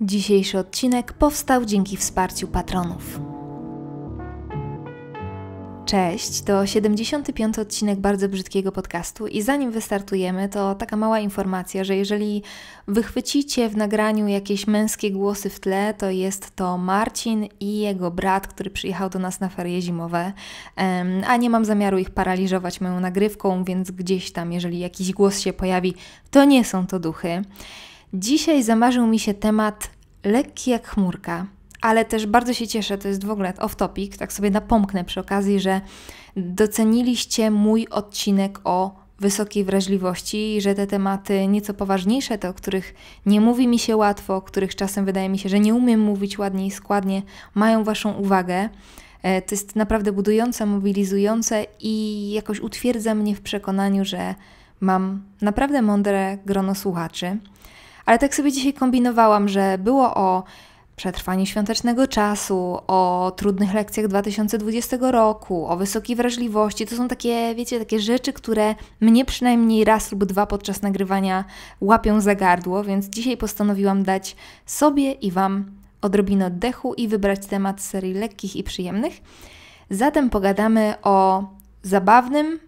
Dzisiejszy odcinek powstał dzięki wsparciu patronów. Cześć, to 75 odcinek bardzo brzydkiego podcastu i zanim wystartujemy, to taka mała informacja, że jeżeli wychwycicie w nagraniu jakieś męskie głosy w tle, to jest to Marcin i jego brat, który przyjechał do nas na ferie zimowe, a nie mam zamiaru ich paraliżować moją nagrywką, więc gdzieś tam, jeżeli jakiś głos się pojawi, to nie są to duchy. Dzisiaj zamarzył mi się temat lekki jak chmurka, ale też bardzo się cieszę, to jest w ogóle off topic, tak sobie napomknę przy okazji, że doceniliście mój odcinek o wysokiej wrażliwości, że te tematy nieco poważniejsze, te o których nie mówi mi się łatwo, o których czasem wydaje mi się, że nie umiem mówić ładnie i składnie, mają Waszą uwagę. E, to jest naprawdę budujące, mobilizujące i jakoś utwierdza mnie w przekonaniu, że mam naprawdę mądre grono słuchaczy. Ale tak sobie dzisiaj kombinowałam, że było o przetrwaniu świątecznego czasu, o trudnych lekcjach 2020 roku, o wysokiej wrażliwości. To są takie, wiecie, takie rzeczy, które mnie przynajmniej raz lub dwa podczas nagrywania łapią za gardło, więc dzisiaj postanowiłam dać sobie i Wam odrobinę oddechu i wybrać temat serii lekkich i przyjemnych. Zatem pogadamy o zabawnym,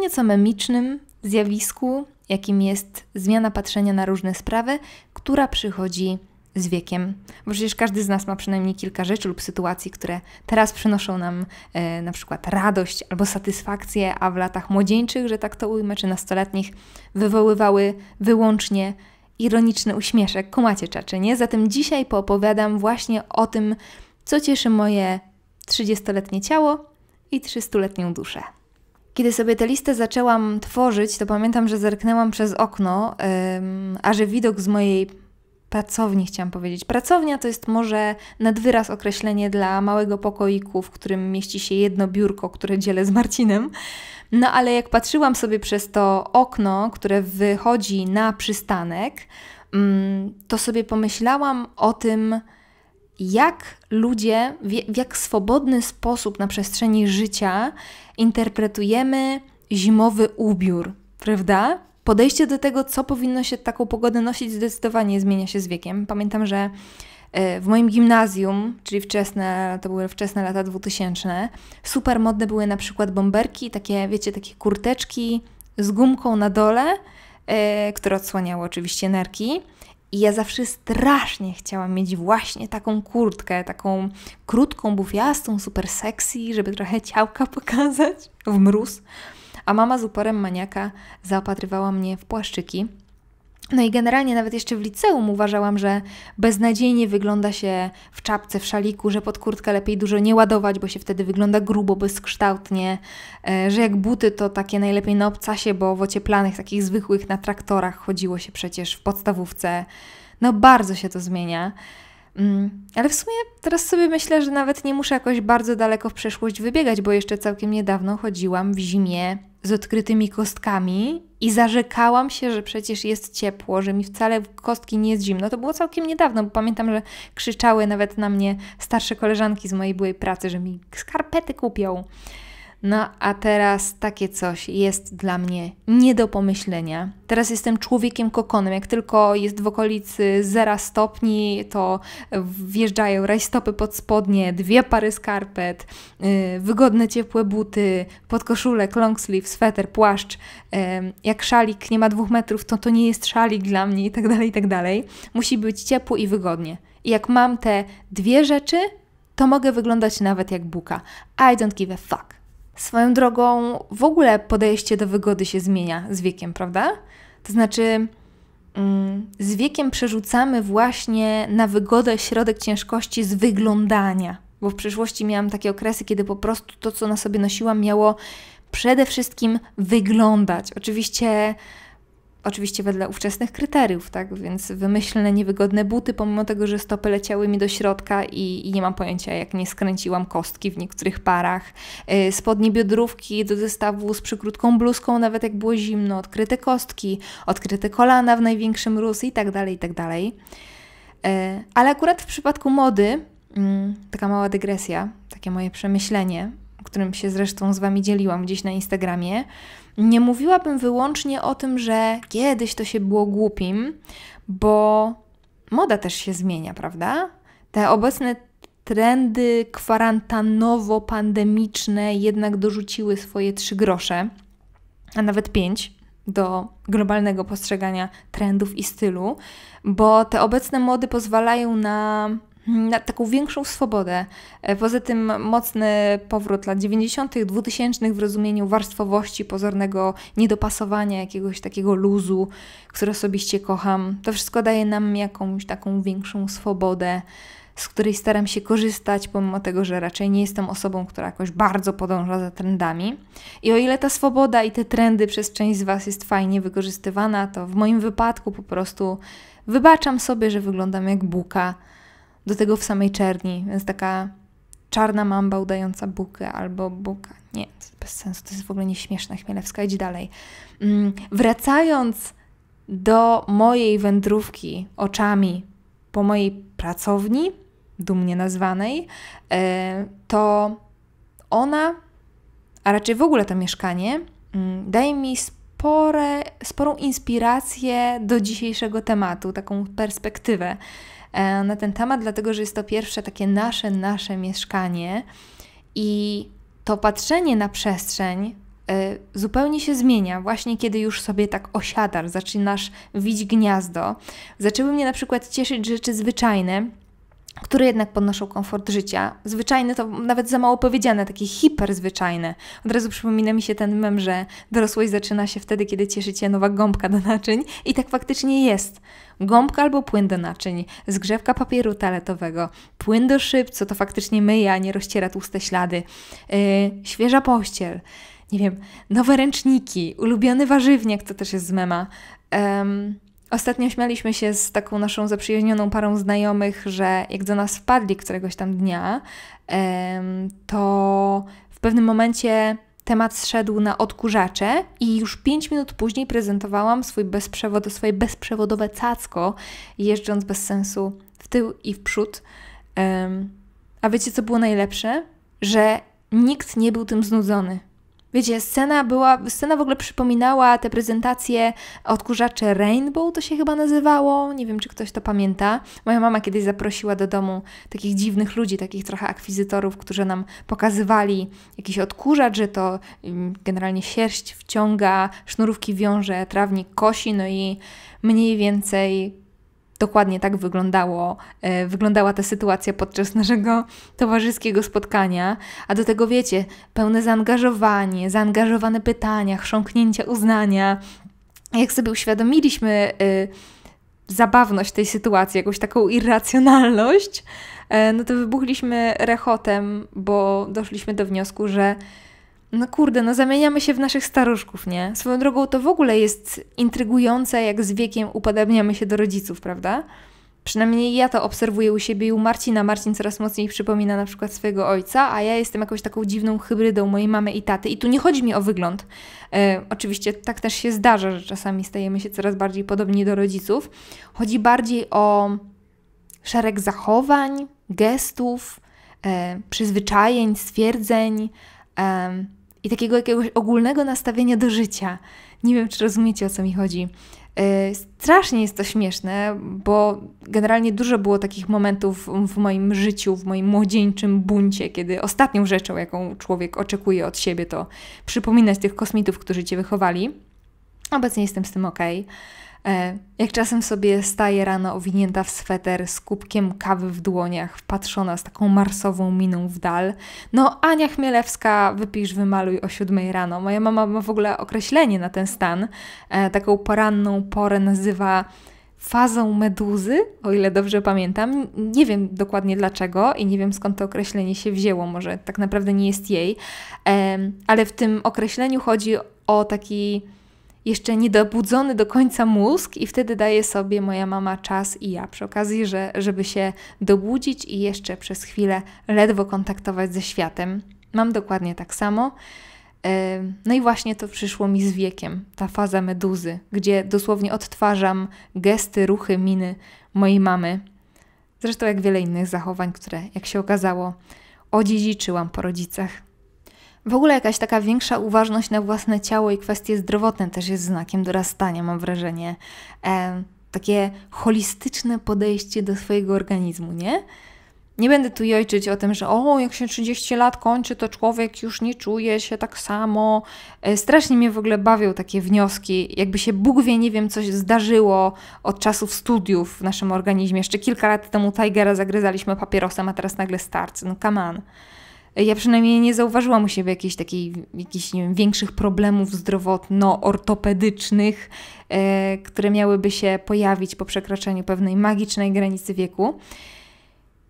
nieco memicznym zjawisku, jakim jest zmiana patrzenia na różne sprawy, która przychodzi z wiekiem. Bo przecież każdy z nas ma przynajmniej kilka rzeczy lub sytuacji, które teraz przynoszą nam e, na przykład radość albo satysfakcję, a w latach młodzieńczych, że tak to ujmę, czy nastoletnich, wywoływały wyłącznie ironiczny uśmieszek. Kumacie czaczy, nie? Zatem dzisiaj poopowiadam właśnie o tym, co cieszy moje 30-letnie ciało i 300-letnią duszę. Kiedy sobie tę listę zaczęłam tworzyć, to pamiętam, że zerknęłam przez okno, a że widok z mojej pracowni, chciałam powiedzieć. Pracownia to jest może nadwyraz określenie dla małego pokoiku, w którym mieści się jedno biurko, które dzielę z Marcinem. No ale jak patrzyłam sobie przez to okno, które wychodzi na przystanek, mm, to sobie pomyślałam o tym, jak ludzie, w jak swobodny sposób na przestrzeni życia interpretujemy zimowy ubiór, prawda? Podejście do tego, co powinno się taką pogodę nosić, zdecydowanie zmienia się z wiekiem. Pamiętam, że e, w moim gimnazjum, czyli wczesne, to były wczesne lata 2000, super modne były na przykład bomberki, takie, wiecie, takie kurteczki z gumką na dole, e, które odsłaniały oczywiście nerki. I ja zawsze strasznie chciałam mieć właśnie taką kurtkę, taką krótką, bufiastą, super sexy, żeby trochę ciałka pokazać w mróz. A mama z uporem maniaka zaopatrywała mnie w płaszczyki, no i generalnie nawet jeszcze w liceum uważałam, że beznadziejnie wygląda się w czapce, w szaliku, że pod kurtkę lepiej dużo nie ładować, bo się wtedy wygląda grubo, bezkształtnie, e, że jak buty to takie najlepiej na obcasie, bo w ocieplanych, takich zwykłych na traktorach chodziło się przecież w podstawówce. No bardzo się to zmienia. Mm, ale w sumie teraz sobie myślę, że nawet nie muszę jakoś bardzo daleko w przeszłość wybiegać, bo jeszcze całkiem niedawno chodziłam w zimie z odkrytymi kostkami i zarzekałam się, że przecież jest ciepło, że mi wcale kostki nie jest zimno. To było całkiem niedawno, bo pamiętam, że krzyczały nawet na mnie starsze koleżanki z mojej byłej pracy, że mi skarpety kupią. No a teraz takie coś jest dla mnie nie do pomyślenia. Teraz jestem człowiekiem kokonem. Jak tylko jest w okolicy 0 stopni, to wjeżdżają rajstopy pod spodnie, dwie pary skarpet, y, wygodne ciepłe buty, podkoszulek, long sleeve, sweter, płaszcz. Jak szalik nie ma dwóch metrów, to to nie jest szalik dla mnie i tak dalej, i tak dalej. Musi być ciepło i wygodnie. I jak mam te dwie rzeczy, to mogę wyglądać nawet jak buka. I don't give a fuck. Swoją drogą w ogóle podejście do wygody się zmienia z wiekiem, prawda? To znaczy, mm, z wiekiem przerzucamy właśnie na wygodę środek ciężkości z wyglądania. Bo w przeszłości miałam takie okresy, kiedy po prostu to, co na sobie nosiłam, miało przede wszystkim wyglądać. Oczywiście Oczywiście wedle ówczesnych kryteriów, tak? Więc wymyślne, niewygodne buty, pomimo tego, że stopy leciały mi do środka i, i nie mam pojęcia, jak nie skręciłam kostki w niektórych parach. Y, spodnie biodrówki do zestawu z przykrótką bluzką, nawet jak było zimno, odkryte kostki, odkryte kolana w największym mróz i tak dalej, i tak dalej. Y, ale akurat w przypadku mody, mm, taka mała dygresja, takie moje przemyślenie, którym się zresztą z Wami dzieliłam gdzieś na Instagramie, nie mówiłabym wyłącznie o tym, że kiedyś to się było głupim, bo moda też się zmienia, prawda? Te obecne trendy kwarantanowo pandemiczne jednak dorzuciły swoje trzy grosze, a nawet pięć do globalnego postrzegania trendów i stylu, bo te obecne mody pozwalają na taką większą swobodę. E, poza tym mocny powrót lat 90., 2000 w rozumieniu warstwowości, pozornego niedopasowania, jakiegoś takiego luzu, który osobiście kocham. To wszystko daje nam jakąś taką większą swobodę, z której staram się korzystać, pomimo tego, że raczej nie jestem osobą, która jakoś bardzo podąża za trendami. I o ile ta swoboda i te trendy przez część z Was jest fajnie wykorzystywana, to w moim wypadku po prostu wybaczam sobie, że wyglądam jak buka do tego w samej czerni, więc taka czarna mamba udająca bukę albo buka. Nie, bez sensu, to jest w ogóle nieśmieszne, Chmielewska, idź dalej. Mm, wracając do mojej wędrówki oczami po mojej pracowni, dumnie nazwanej, e, to ona, a raczej w ogóle to mieszkanie, mm, daje mi spore, sporą inspirację do dzisiejszego tematu, taką perspektywę. E, na ten temat, dlatego że jest to pierwsze takie nasze, nasze mieszkanie i to patrzenie na przestrzeń e, zupełnie się zmienia, właśnie kiedy już sobie tak osiadasz, zaczynasz widzieć gniazdo. Zaczęły mnie na przykład cieszyć rzeczy zwyczajne, które jednak podnoszą komfort życia. Zwyczajne to nawet za mało powiedziane, takie hiperzwyczajne. Od razu przypomina mi się ten mem, że dorosłość zaczyna się wtedy, kiedy cieszy Cię nowa gąbka do naczyń i tak faktycznie jest. Gąbka albo płyn do naczyń, zgrzewka papieru toaletowego, płyn do szyb, co to faktycznie myje, a nie rozciera tłuste ślady, yy, świeża pościel, nie wiem, nowe ręczniki, ulubiony warzywniak, to też jest z mema. Um, Ostatnio śmialiśmy się z taką naszą zaprzyjaźnioną parą znajomych, że jak do nas wpadli któregoś tam dnia, to w pewnym momencie temat zszedł na odkurzacze i już 5 minut później prezentowałam swój bezprzewod swoje bezprzewodowe cacko, jeżdżąc bez sensu w tył i w przód. a wiecie, co było najlepsze? Że nikt nie był tym znudzony. Wiecie, scena była, scena w ogóle przypominała te prezentacje odkurzacze Rainbow, to się chyba nazywało, nie wiem czy ktoś to pamięta. Moja mama kiedyś zaprosiła do domu takich dziwnych ludzi, takich trochę akwizytorów, którzy nam pokazywali jakiś odkurzacz, że to mm, generalnie sierść wciąga, sznurówki wiąże, trawnik kosi, no i mniej więcej Dokładnie tak wyglądało, e, wyglądała ta sytuacja podczas naszego towarzyskiego spotkania. A do tego wiecie, pełne zaangażowanie, zaangażowane pytania, chrząknięcia uznania. Jak sobie uświadomiliśmy y, zabawność tej sytuacji, jakąś taką irracjonalność, e, no to wybuchliśmy rechotem, bo doszliśmy do wniosku, że no kurde, no zamieniamy się w naszych staruszków, nie? Swoją drogą to w ogóle jest intrygujące, jak z wiekiem upodabniamy się do rodziców, prawda? Przynajmniej ja to obserwuję u siebie i u Marcina. Marcin coraz mocniej przypomina na przykład swojego ojca, a ja jestem jakąś taką dziwną hybrydą mojej mamy i taty. I tu nie chodzi mi o wygląd. E, oczywiście tak też się zdarza, że czasami stajemy się coraz bardziej podobni do rodziców. Chodzi bardziej o szereg zachowań, gestów, e, przyzwyczajeń, stwierdzeń. E, i takiego jakiegoś ogólnego nastawienia do życia. Nie wiem, czy rozumiecie o co mi chodzi. Yy, strasznie jest to śmieszne, bo generalnie dużo było takich momentów w moim życiu, w moim młodzieńczym buncie, kiedy ostatnią rzeczą, jaką człowiek oczekuje od siebie, to przypominać tych kosmitów, którzy cię wychowali. Obecnie jestem z tym ok. E, jak czasem sobie staję rano owinięta w sweter z kubkiem kawy w dłoniach, wpatrzona z taką marsową miną w dal. No, Ania Chmielewska, wypisz, wymaluj o siódmej rano. Moja mama ma w ogóle określenie na ten stan. E, taką poranną porę nazywa fazą meduzy, o ile dobrze pamiętam. Nie wiem dokładnie dlaczego i nie wiem skąd to określenie się wzięło, może tak naprawdę nie jest jej, e, ale w tym określeniu chodzi o taki jeszcze niedobudzony do końca mózg i wtedy daje sobie moja mama czas i ja przy okazji, że, żeby się dobudzić i jeszcze przez chwilę ledwo kontaktować ze światem. Mam dokładnie tak samo. E, no i właśnie to przyszło mi z wiekiem, ta faza meduzy, gdzie dosłownie odtwarzam gesty, ruchy, miny mojej mamy. Zresztą jak wiele innych zachowań, które, jak się okazało, odziedziczyłam po rodzicach. W ogóle jakaś taka większa uważność na własne ciało i kwestie zdrowotne też jest znakiem dorastania, mam wrażenie. E, takie holistyczne podejście do swojego organizmu, nie? Nie będę tu jojczyć o tym, że o, jak się 30 lat kończy, to człowiek już nie czuje się tak samo. E, strasznie mnie w ogóle bawią takie wnioski, jakby się Bóg wie, nie wiem, coś zdarzyło od czasów studiów w naszym organizmie. Jeszcze kilka lat temu Tigera zagryzaliśmy papierosem, a teraz nagle starcy. No come on. Ja przynajmniej nie zauważyłam u siebie jakichś takiej, jakichś, nie wiem, większych problemów zdrowotno-ortopedycznych, e, które miałyby się pojawić po przekraczaniu pewnej magicznej granicy wieku.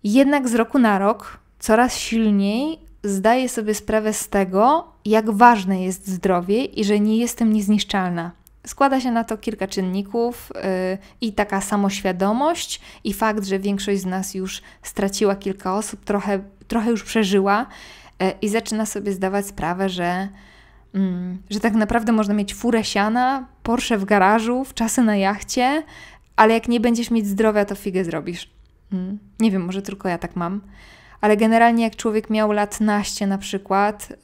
Jednak z roku na rok coraz silniej zdaję sobie sprawę z tego, jak ważne jest zdrowie i że nie jestem niezniszczalna. Składa się na to kilka czynników yy, i taka samoświadomość, i fakt, że większość z nas już straciła kilka osób, trochę, trochę już przeżyła yy, i zaczyna sobie zdawać sprawę, że, yy, że tak naprawdę można mieć furę siana, Porsche w garażu, w czasy na jachcie, ale jak nie będziesz mieć zdrowia, to figę zrobisz. Mm, nie wiem, może tylko ja tak mam ale generalnie jak człowiek miał lat naście na przykład, yy,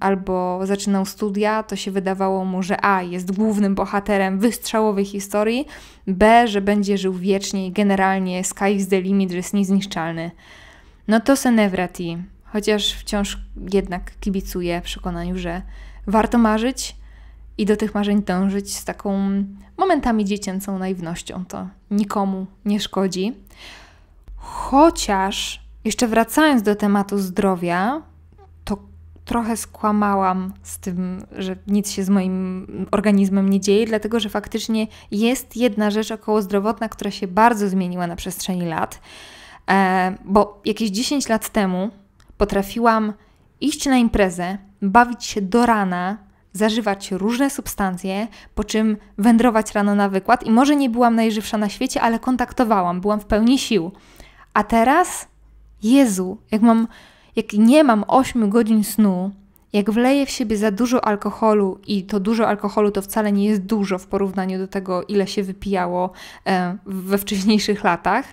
albo zaczynał studia, to się wydawało mu, że A jest głównym bohaterem wystrzałowej historii, B, że będzie żył wiecznie i generalnie sky is the limit, że jest niezniszczalny. No to Senevrati, chociaż wciąż jednak kibicuje przekonaniu, że warto marzyć i do tych marzeń dążyć z taką momentami dziecięcą naiwnością. To nikomu nie szkodzi. Chociaż jeszcze wracając do tematu zdrowia, to trochę skłamałam z tym, że nic się z moim organizmem nie dzieje, dlatego że faktycznie jest jedna rzecz okołozdrowotna, która się bardzo zmieniła na przestrzeni lat. E, bo jakieś 10 lat temu potrafiłam iść na imprezę, bawić się do rana, zażywać różne substancje, po czym wędrować rano na wykład i może nie byłam najżywsza na świecie, ale kontaktowałam, byłam w pełni sił. A teraz Jezu, jak mam, jak nie mam 8 godzin snu, jak wleję w siebie za dużo alkoholu i to dużo alkoholu to wcale nie jest dużo w porównaniu do tego, ile się wypijało e, we wcześniejszych latach,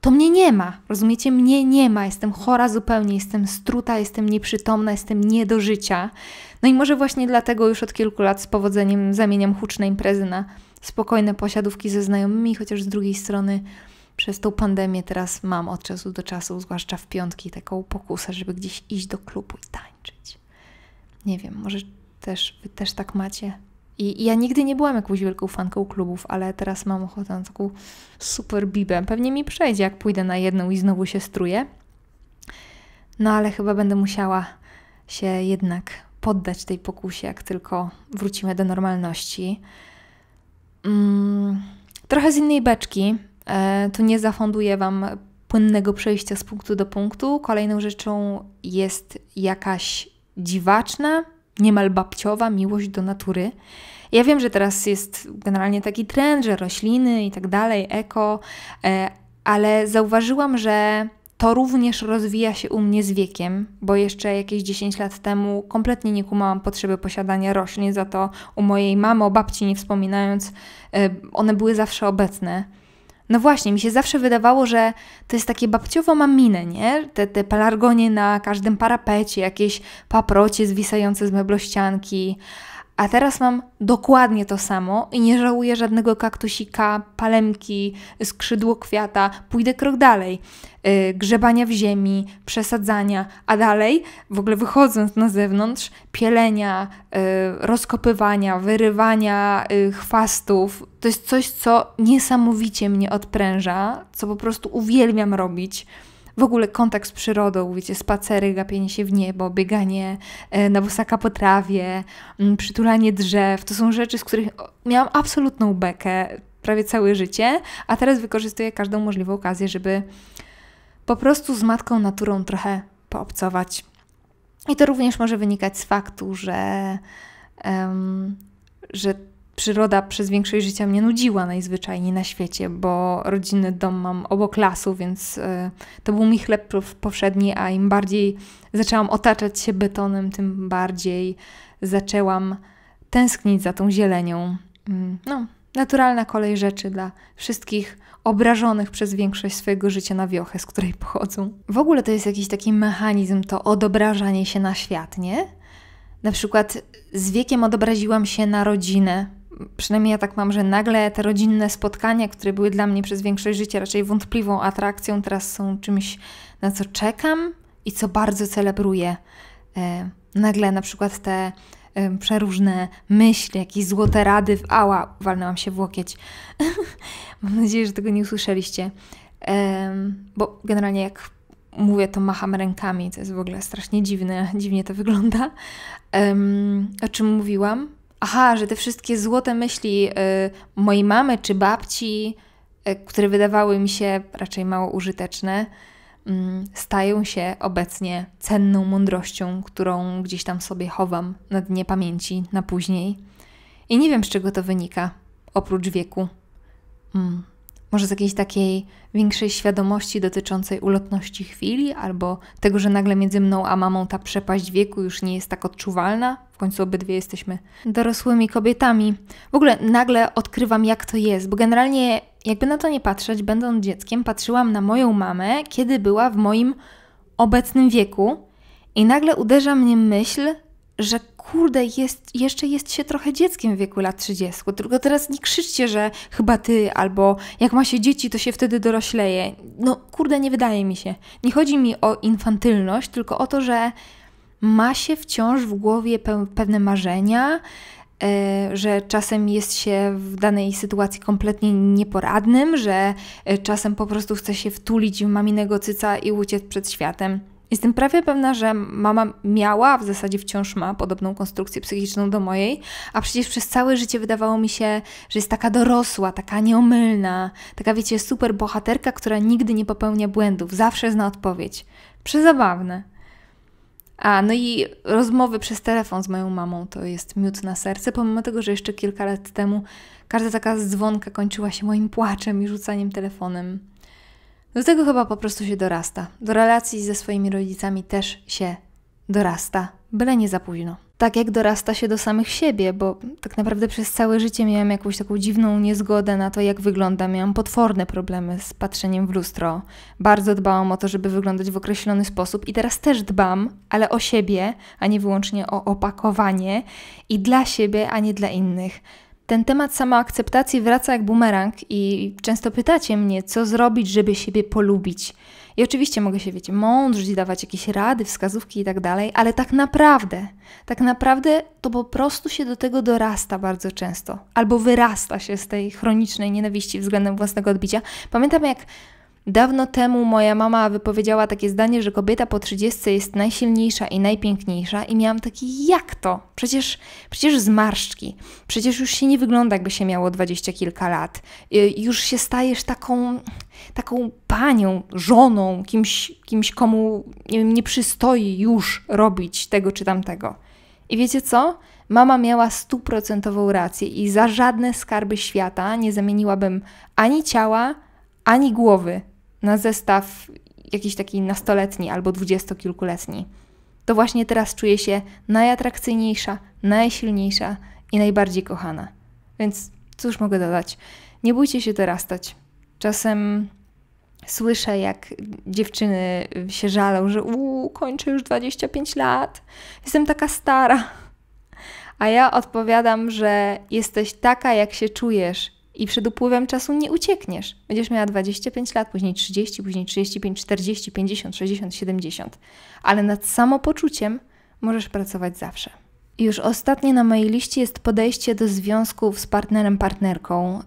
to mnie nie ma. Rozumiecie? Mnie nie ma. Jestem chora zupełnie, jestem struta, jestem nieprzytomna, jestem nie do życia. No i może właśnie dlatego już od kilku lat z powodzeniem zamieniam huczne imprezy na spokojne posiadówki ze znajomymi, chociaż z drugiej strony przez tą pandemię teraz mam od czasu do czasu, zwłaszcza w piątki, taką pokusę, żeby gdzieś iść do klubu i tańczyć. Nie wiem, może też, wy też tak macie. I, ja nigdy nie byłam jakąś wielką fanką klubów, ale teraz mam ochotę na taką super bibę. Pewnie mi przejdzie, jak pójdę na jedną i znowu się struję. No ale chyba będę musiała się jednak poddać tej pokusie, jak tylko wrócimy do normalności. Mm, trochę z innej beczki, E, to nie zafunduje Wam płynnego przejścia z punktu do punktu. Kolejną rzeczą jest jakaś dziwaczna, niemal babciowa miłość do natury. Ja wiem, że teraz jest generalnie taki trend, że rośliny i tak dalej, eko, e, ale zauważyłam, że to również rozwija się u mnie z wiekiem, bo jeszcze jakieś 10 lat temu kompletnie nie kumałam potrzeby posiadania roślin, za to u mojej mamy, o babci nie wspominając, e, one były zawsze obecne. No właśnie, mi się zawsze wydawało, że to jest takie babciowo mamine, nie? Te, te pelargonie na każdym parapecie, jakieś paprocie zwisające z meblościanki, a teraz mam dokładnie to samo i nie żałuję żadnego kaktusika, palemki, skrzydło kwiata. Pójdę krok dalej. Yy, grzebania w ziemi, przesadzania, a dalej, w ogóle wychodząc na zewnątrz, pielenia, yy, rozkopywania, wyrywania yy, chwastów. To jest coś, co niesamowicie mnie odpręża, co po prostu uwielbiam robić w ogóle kontakt z przyrodą, wiecie, spacery, gapienie się w niebo, bieganie e, na wosaka po trawie, przytulanie drzew, to są rzeczy, z których miałam absolutną bekę prawie całe życie, a teraz wykorzystuję każdą możliwą okazję, żeby po prostu z matką naturą trochę poobcować. I to również może wynikać z faktu, że, um, że przyroda przez większość życia mnie nudziła najzwyczajniej na świecie, bo rodzinny dom mam obok lasu, więc e, to był mi chleb powszedni, a im bardziej zaczęłam otaczać się betonem, tym bardziej zaczęłam tęsknić za tą zielenią. Mm, no, naturalna kolej rzeczy dla wszystkich obrażonych przez większość swojego życia na wiochę, z której pochodzą. W ogóle to jest jakiś taki mechanizm, to odobrażanie się na świat, nie? Na przykład z wiekiem odobraziłam się na rodzinę, przynajmniej ja tak mam, że nagle te rodzinne spotkania, które były dla mnie przez większość życia raczej wątpliwą atrakcją, teraz są czymś, na co czekam i co bardzo celebruję. E, nagle na przykład te e, przeróżne myśli, jakieś złote rady w ała, walnęłam się w łokieć. mam nadzieję, że tego nie usłyszeliście. E, bo generalnie jak mówię, to macham rękami, to jest w ogóle strasznie dziwne, dziwnie to wygląda. O czym mówiłam? aha, że te wszystkie złote myśli y, mojej mamy czy babci, y, które wydawały mi się raczej mało użyteczne, y, stają się obecnie cenną mądrością, którą gdzieś tam sobie chowam na dnie pamięci, na później. I nie wiem, z czego to wynika, oprócz wieku. Mm. Może z jakiejś takiej większej świadomości dotyczącej ulotności chwili, albo tego, że nagle między mną a mamą ta przepaść wieku już nie jest tak odczuwalna. W końcu obydwie jesteśmy dorosłymi kobietami. W ogóle nagle odkrywam, jak to jest, bo generalnie, jakby na to nie patrzeć, będąc dzieckiem, patrzyłam na moją mamę, kiedy była w moim obecnym wieku, i nagle uderza mnie myśl, że kurde, jest, jeszcze jest się trochę dzieckiem w wieku lat 30. Tylko teraz nie krzyczcie, że chyba ty, albo jak ma się dzieci, to się wtedy dorośleje. No kurde, nie wydaje mi się. Nie chodzi mi o infantylność, tylko o to, że ma się wciąż w głowie pe pewne marzenia, Yy, że czasem jest się w danej sytuacji kompletnie nieporadnym, że e, czasem po prostu chce się wtulić w maminego cyca i uciec przed światem. Jestem prawie pewna, że mama miała, a w zasadzie wciąż ma podobną konstrukcję psychiczną do mojej, a przecież przez całe życie wydawało mi się, że jest taka dorosła, taka nieomylna, taka wiecie, super bohaterka, która nigdy nie popełnia błędów, zawsze zna odpowiedź. Przezabawne. A, no i rozmowy przez telefon z moją mamą to jest miód na serce, pomimo tego, że jeszcze kilka lat temu każda taka dzwonka kończyła się moim płaczem i rzucaniem telefonem. Do tego chyba po prostu się dorasta. Do relacji ze swoimi rodzicami też się dorasta, byle nie za późno. Tak jak dorasta się do samych siebie, bo tak naprawdę przez całe życie miałam jakąś taką dziwną niezgodę na to, jak wygląda. Miałam potworne problemy z patrzeniem w lustro. Bardzo dbałam o to, żeby wyglądać w określony sposób i teraz też dbam, ale o siebie, a nie wyłącznie o opakowanie i dla siebie, a nie dla innych. Ten temat samoakceptacji wraca jak bumerang i często pytacie mnie, co zrobić, żeby siebie polubić. I oczywiście mogę się, wiecie, mądrzyć, dawać jakieś rady, wskazówki i tak dalej, ale tak naprawdę, tak naprawdę to po prostu się do tego dorasta bardzo często, albo wyrasta się z tej chronicznej nienawiści względem własnego odbicia. Pamiętam, jak Dawno temu moja mama wypowiedziała takie zdanie, że kobieta po 30 jest najsilniejsza i najpiękniejsza, i miałam taki jak to? Przecież, przecież zmarszczki, przecież już się nie wygląda, jakby się miało dwadzieścia kilka lat. Y, już się stajesz taką, taką panią, żoną, kimś, kimś komu nie, wiem, nie przystoi już robić tego czy tamtego. I wiecie co? Mama miała stuprocentową rację i za żadne skarby świata nie zamieniłabym ani ciała, ani głowy na zestaw jakiś taki nastoletni albo dwudziestokilkuletni, to właśnie teraz czuję się najatrakcyjniejsza, najsilniejsza i najbardziej kochana. Więc cóż mogę dodać? Nie bójcie się dorastać. Czasem słyszę, jak dziewczyny się żalą, że uuu, kończę już 25 lat, jestem taka stara. A ja odpowiadam, że jesteś taka, jak się czujesz i przed upływem czasu nie uciekniesz. Będziesz miała 25 lat, później 30, później 35, 40, 50, 60, 70. Ale nad samopoczuciem możesz pracować zawsze. już ostatnie na mojej liście jest podejście do związków z partnerem, partnerką.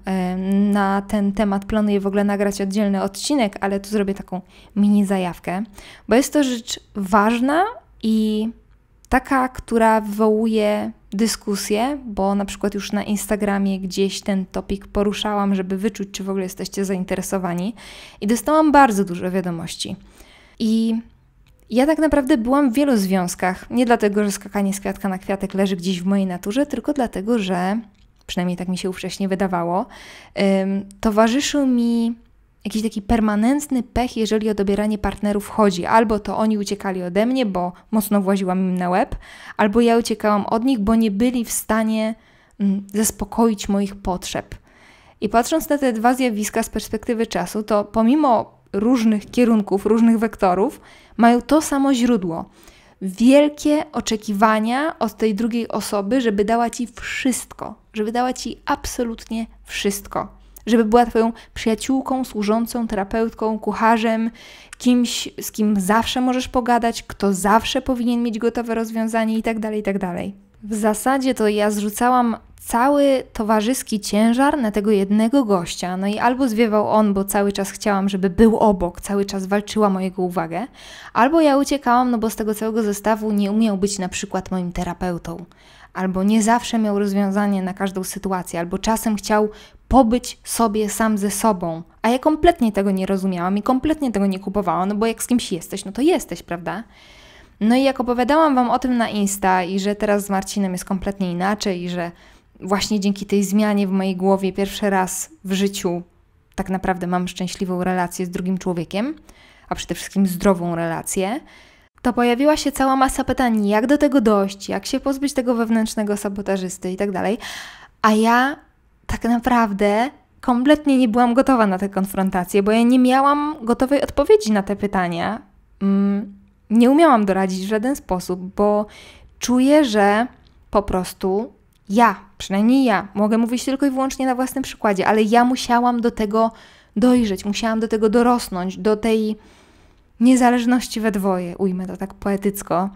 Na ten temat planuję w ogóle nagrać oddzielny odcinek, ale tu zrobię taką mini zajawkę, bo jest to rzecz ważna i taka, która wywołuje dyskusję, bo na przykład już na Instagramie gdzieś ten topik poruszałam, żeby wyczuć, czy w ogóle jesteście zainteresowani, i dostałam bardzo dużo wiadomości. I ja tak naprawdę byłam w wielu związkach. Nie dlatego, że skakanie z kwiatka na kwiatek leży gdzieś w mojej naturze, tylko dlatego, że, przynajmniej tak mi się wcześniej wydawało, towarzyszył mi jakiś taki permanentny pech, jeżeli o dobieranie partnerów chodzi. Albo to oni uciekali ode mnie, bo mocno właziłam im na łeb, albo ja uciekałam od nich, bo nie byli w stanie mm, zaspokoić moich potrzeb. I patrząc na te dwa zjawiska z perspektywy czasu, to pomimo różnych kierunków, różnych wektorów, mają to samo źródło. Wielkie oczekiwania od tej drugiej osoby, żeby dała ci wszystko, żeby dała ci absolutnie wszystko żeby była Twoją przyjaciółką, służącą, terapeutką, kucharzem, kimś, z kim zawsze możesz pogadać, kto zawsze powinien mieć gotowe rozwiązanie itd. Tak itd. Tak w zasadzie to ja zrzucałam cały towarzyski ciężar na tego jednego gościa. No i albo zwiewał on, bo cały czas chciałam, żeby był obok, cały czas walczyła mojego uwagę, albo ja uciekałam, no bo z tego całego zestawu nie umiał być na przykład moim terapeutą albo nie zawsze miał rozwiązanie na każdą sytuację, albo czasem chciał pobyć sobie sam ze sobą. A ja kompletnie tego nie rozumiałam i kompletnie tego nie kupowałam, no bo jak z kimś jesteś, no to jesteś, prawda? No i jak opowiadałam Wam o tym na Insta i że teraz z Marcinem jest kompletnie inaczej i że właśnie dzięki tej zmianie w mojej głowie pierwszy raz w życiu tak naprawdę mam szczęśliwą relację z drugim człowiekiem, a przede wszystkim zdrową relację – to pojawiła się cała masa pytań, jak do tego dojść, jak się pozbyć tego wewnętrznego sabotażysty i tak dalej. A ja tak naprawdę kompletnie nie byłam gotowa na tę konfrontację, bo ja nie miałam gotowej odpowiedzi na te pytania. Mm, nie umiałam doradzić w żaden sposób, bo czuję, że po prostu ja, przynajmniej ja, mogę mówić tylko i wyłącznie na własnym przykładzie, ale ja musiałam do tego dojrzeć, musiałam do tego dorosnąć, do tej niezależności we dwoje, ujmę to tak poetycko.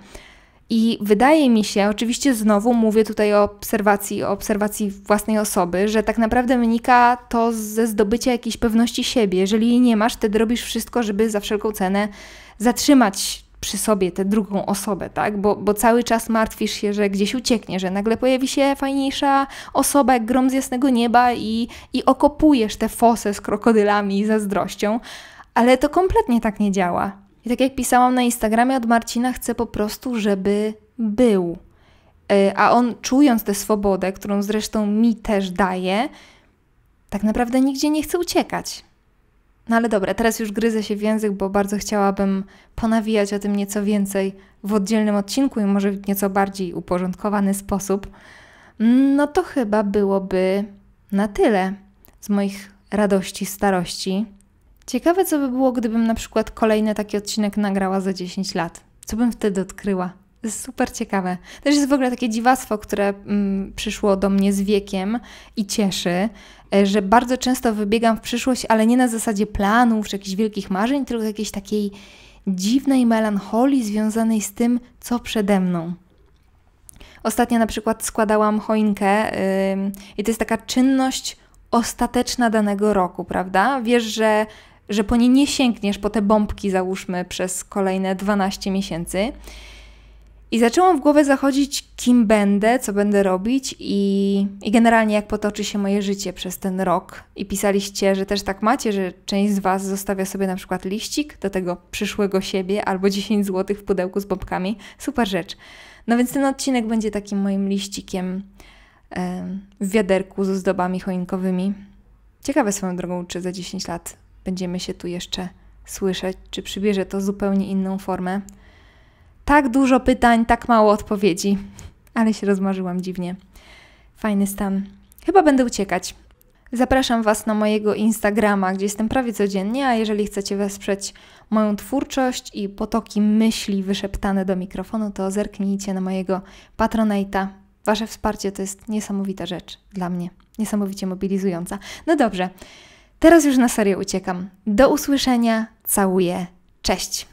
I wydaje mi się, oczywiście znowu mówię tutaj o obserwacji, o obserwacji własnej osoby, że tak naprawdę wynika to ze zdobycia jakiejś pewności siebie. Jeżeli jej nie masz, wtedy robisz wszystko, żeby za wszelką cenę zatrzymać przy sobie tę drugą osobę, tak? Bo, bo cały czas martwisz się, że gdzieś ucieknie, że nagle pojawi się fajniejsza osoba jak grom z jasnego nieba i, i okopujesz tę fosę z krokodylami i zazdrością. Ale to kompletnie tak nie działa. I tak jak pisałam na Instagramie od Marcina, chcę po prostu, żeby był. E, a on, czując tę swobodę, którą zresztą mi też daje, tak naprawdę nigdzie nie chce uciekać. No ale dobra, teraz już gryzę się w język, bo bardzo chciałabym ponawijać o tym nieco więcej w oddzielnym odcinku i może w nieco bardziej uporządkowany sposób. No to chyba byłoby na tyle z moich radości starości. Ciekawe, co by było, gdybym na przykład kolejny taki odcinek nagrała za 10 lat. Co bym wtedy odkryła? To jest super ciekawe. Też jest w ogóle takie dziwactwo, które mm, przyszło do mnie z wiekiem i cieszy, e, że bardzo często wybiegam w przyszłość, ale nie na zasadzie planów czy jakichś wielkich marzeń, tylko jakiejś takiej dziwnej melancholii związanej z tym, co przede mną. Ostatnio na przykład składałam choinkę yy, i to jest taka czynność ostateczna danego roku, prawda? Wiesz, że że po nie nie sięgniesz po te bombki, załóżmy, przez kolejne 12 miesięcy. I zaczęłam w głowę zachodzić, kim będę, co będę robić i, i generalnie jak potoczy się moje życie przez ten rok. I pisaliście, że też tak macie, że część z Was zostawia sobie na przykład liścik do tego przyszłego siebie albo 10 zł w pudełku z bombkami. Super rzecz. No więc ten odcinek będzie takim moim liścikiem w wiaderku z ozdobami choinkowymi. Ciekawe swoją drogą, czy za 10 lat będziemy się tu jeszcze słyszeć, czy przybierze to zupełnie inną formę. Tak dużo pytań, tak mało odpowiedzi, ale się rozmarzyłam dziwnie. Fajny stan. Chyba będę uciekać. Zapraszam Was na mojego Instagrama, gdzie jestem prawie codziennie, a jeżeli chcecie wesprzeć moją twórczość i potoki myśli wyszeptane do mikrofonu, to zerknijcie na mojego patronata. Wasze wsparcie to jest niesamowita rzecz dla mnie, niesamowicie mobilizująca. No dobrze. Teraz już na serię uciekam. Do usłyszenia, całuję, cześć!